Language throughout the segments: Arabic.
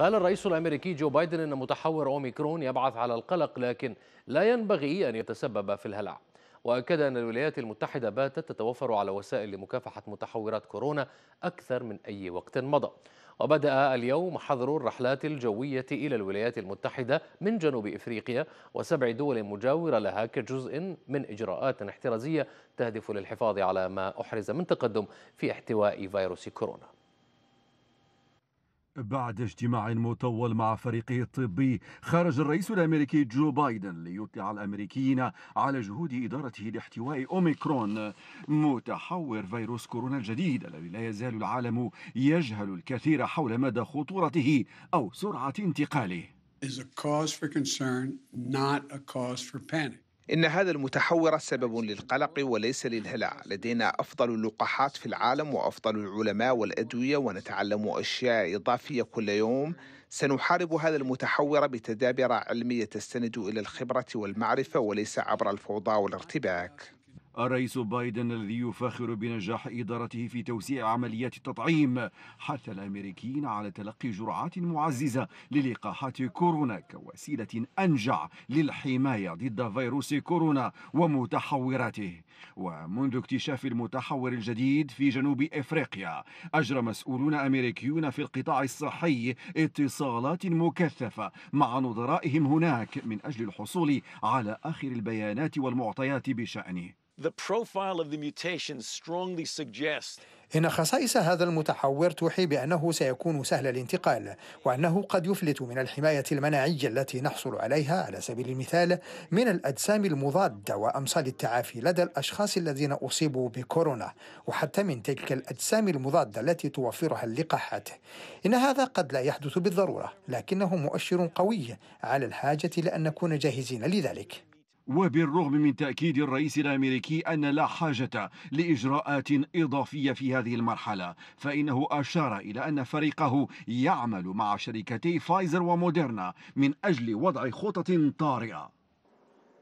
قال الرئيس الأمريكي جو بايدن أن متحور أوميكرون يبعث على القلق لكن لا ينبغي أن يتسبب في الهلع وأكد أن الولايات المتحدة باتت تتوفر على وسائل لمكافحة متحورات كورونا أكثر من أي وقت مضى وبدأ اليوم حظر الرحلات الجوية إلى الولايات المتحدة من جنوب إفريقيا وسبع دول مجاورة لها كجزء من إجراءات احترازية تهدف للحفاظ على ما أحرز من تقدم في احتواء فيروس كورونا بعد اجتماع مطول مع فريقه الطبي خرج الرئيس الامريكي جو بايدن ليطلع الامريكيين على جهود ادارته لاحتواء اوميكرون متحور فيروس كورونا الجديد الذي لا يزال العالم يجهل الكثير حول مدى خطورته او سرعه انتقاله. is a cause for concern, not a cause for panic. إن هذا المتحور سبب للقلق وليس للهلع لدينا أفضل اللقاحات في العالم وأفضل العلماء والأدوية ونتعلم أشياء إضافية كل يوم سنحارب هذا المتحور بتدابير علمية تستند إلى الخبرة والمعرفة وليس عبر الفوضى والارتباك الرئيس بايدن الذي يفاخر بنجاح إدارته في توسيع عمليات التطعيم حث الأمريكيين على تلقي جرعات معززة للقاحات كورونا كوسيلة أنجع للحماية ضد فيروس كورونا ومتحوراته ومنذ اكتشاف المتحور الجديد في جنوب إفريقيا أجرى مسؤولون أمريكيون في القطاع الصحي اتصالات مكثفة مع نظرائهم هناك من أجل الحصول على آخر البيانات والمعطيات بشأنه إن خصائص هذا المتحور توحي بأنه سيكون سهل الانتقال وأنه قد يفلت من الحماية المناعية التي نحصل عليها على سبيل المثال من الأجسام المضادة وأمصال التعافي لدى الأشخاص الذين أصيبوا بكورونا وحتى من تلك الأجسام المضادة التي توفرها اللقاحات إن هذا قد لا يحدث بالضرورة لكنه مؤشر قوي على الحاجة لأن نكون جاهزين لذلك وبالرغم من تأكيد الرئيس الأمريكي أن لا حاجة لإجراءات إضافية في هذه المرحلة فإنه أشار إلى أن فريقه يعمل مع شركتي فايزر وموديرنا من أجل وضع خطط طارئة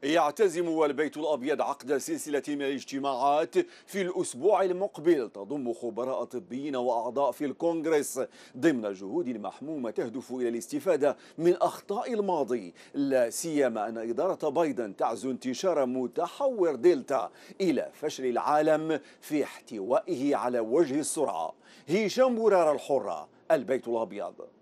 يعتزم البيت الأبيض عقد سلسلة من الاجتماعات في الأسبوع المقبل تضم خبراء طبيين وأعضاء في الكونغرس ضمن جهود محمومة تهدف إلى الاستفادة من أخطاء الماضي لا سيما أن إدارة بايدن تعزو انتشار متحور دلتا إلى فشل العالم في احتوائه على وجه السرعة هشام برار الحرة البيت الأبيض